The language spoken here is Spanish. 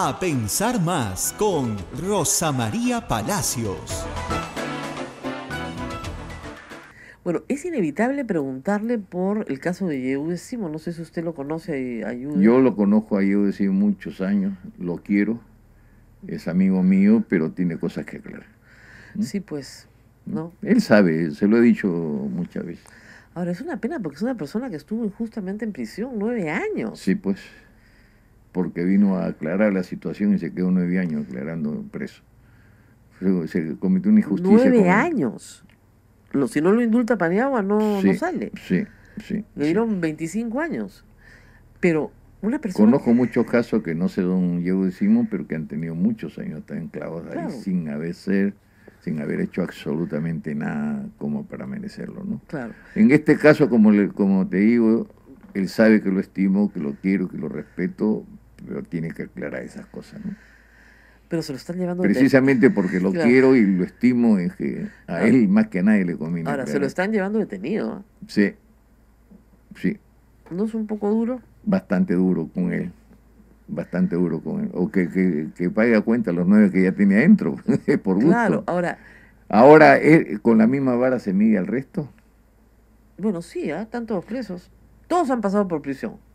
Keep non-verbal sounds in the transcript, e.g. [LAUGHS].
A pensar más con Rosa María Palacios. Bueno, es inevitable preguntarle por el caso de Yehude No sé si usted lo conoce eh, a ayuda. Yo lo conozco a Yehude muchos años, lo quiero, es amigo mío, pero tiene cosas que aclarar. Sí, pues, ¿no? Él sabe, se lo he dicho muchas veces. Ahora, es una pena porque es una persona que estuvo injustamente en prisión nueve años. Sí, pues porque vino a aclarar la situación y se quedó nueve años aclarando preso. Se cometió una injusticia. Nueve años. si no lo indulta Paniagua, no, sale. Sí, sí. Le dieron 25 años. Pero una persona. Conozco muchos casos que no sé dónde llevo decimos, pero que han tenido muchos años tan clavados ahí sin haber ser, sin haber hecho absolutamente nada como para merecerlo, ¿no? Claro. En este caso, como, como te digo, él sabe que lo estimo, que lo quiero, que lo respeto, pero tiene que aclarar esas cosas, ¿no? Pero se lo están llevando... Precisamente [LAUGHS] porque lo quiero y lo estimo, es que a él más que a nadie le conviene. Ahora, se lo están llevando detenido. Sí, sí. ¿No es un poco duro? Bastante duro con él bastante duro con él. O que, que, que pague a cuenta los nueve que ya tiene adentro, [LAUGHS] por gusto. Claro, ahora. Ahora, ¿con la misma vara se mide al resto? Bueno, sí, a ¿ah? están todos presos. Todos han pasado por prisión.